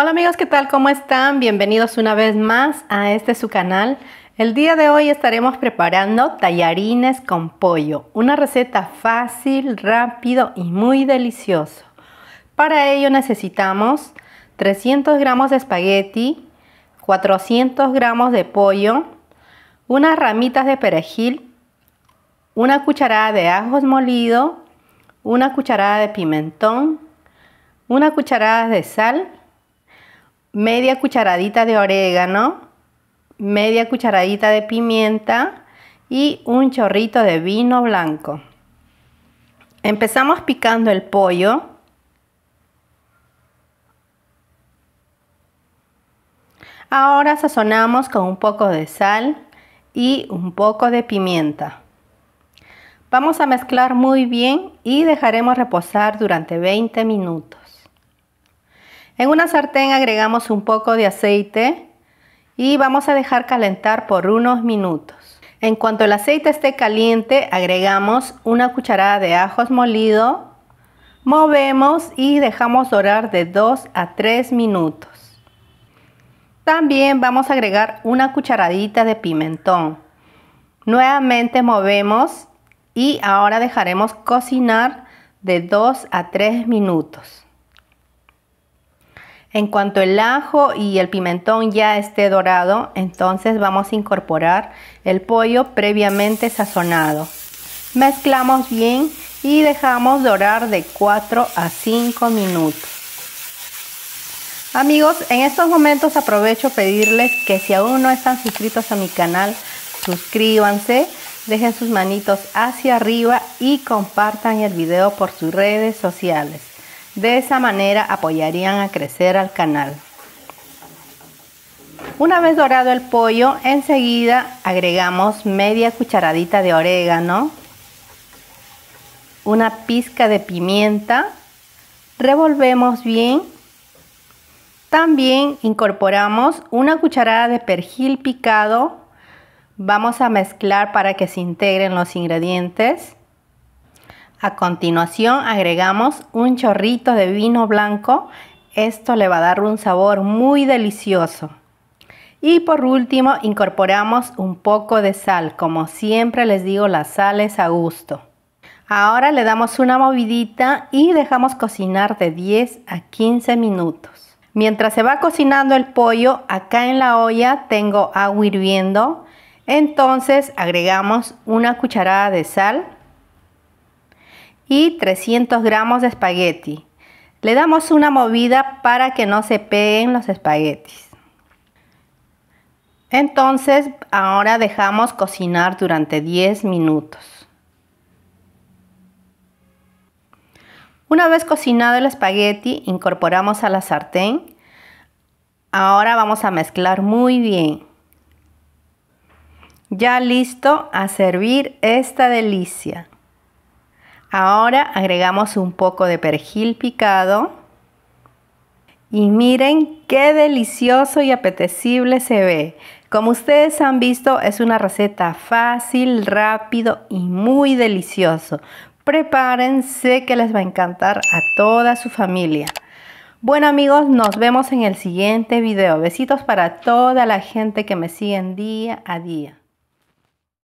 Hola amigos, ¿qué tal? ¿Cómo están? Bienvenidos una vez más a este su canal. El día de hoy estaremos preparando tallarines con pollo, una receta fácil, rápido y muy delicioso. Para ello necesitamos 300 gramos de espagueti, 400 gramos de pollo, unas ramitas de perejil, una cucharada de ajos molido, una cucharada de pimentón, una cucharada de sal, media cucharadita de orégano, media cucharadita de pimienta y un chorrito de vino blanco. Empezamos picando el pollo. Ahora sazonamos con un poco de sal y un poco de pimienta. Vamos a mezclar muy bien y dejaremos reposar durante 20 minutos. En una sartén agregamos un poco de aceite y vamos a dejar calentar por unos minutos. En cuanto el aceite esté caliente, agregamos una cucharada de ajos molido, movemos y dejamos dorar de 2 a 3 minutos. También vamos a agregar una cucharadita de pimentón. Nuevamente movemos y ahora dejaremos cocinar de 2 a 3 minutos. En cuanto el ajo y el pimentón ya esté dorado, entonces vamos a incorporar el pollo previamente sazonado. Mezclamos bien y dejamos dorar de 4 a 5 minutos. Amigos, en estos momentos aprovecho pedirles que si aún no están suscritos a mi canal, suscríbanse, dejen sus manitos hacia arriba y compartan el video por sus redes sociales. De esa manera apoyarían a crecer al canal. Una vez dorado el pollo, enseguida agregamos media cucharadita de orégano, una pizca de pimienta, revolvemos bien. También incorporamos una cucharada de perejil picado. Vamos a mezclar para que se integren los ingredientes. A continuación agregamos un chorrito de vino blanco. Esto le va a dar un sabor muy delicioso. Y por último incorporamos un poco de sal. Como siempre les digo, la sal es a gusto. Ahora le damos una movidita y dejamos cocinar de 10 a 15 minutos. Mientras se va cocinando el pollo, acá en la olla tengo agua hirviendo. Entonces agregamos una cucharada de sal y 300 gramos de espagueti. Le damos una movida para que no se peguen los espaguetis. Entonces ahora dejamos cocinar durante 10 minutos. Una vez cocinado el espagueti, incorporamos a la sartén. Ahora vamos a mezclar muy bien. Ya listo a servir esta delicia. Ahora agregamos un poco de perejil picado. Y miren qué delicioso y apetecible se ve. Como ustedes han visto, es una receta fácil, rápido y muy delicioso. Prepárense que les va a encantar a toda su familia. Bueno amigos, nos vemos en el siguiente video. Besitos para toda la gente que me siguen día a día.